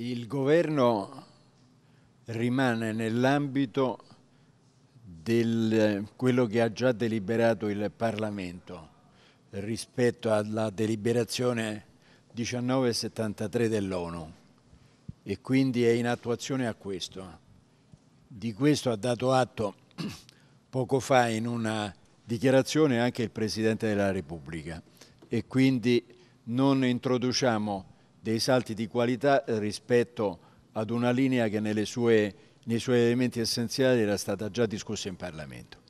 il governo rimane nell'ambito di quello che ha già deliberato il Parlamento rispetto alla deliberazione 1973 dell'ONU e quindi è in attuazione a questo. Di questo ha dato atto poco fa in una dichiarazione anche il Presidente della Repubblica e quindi non introduciamo dei salti di qualità rispetto ad una linea che sue, nei suoi elementi essenziali era stata già discussa in Parlamento.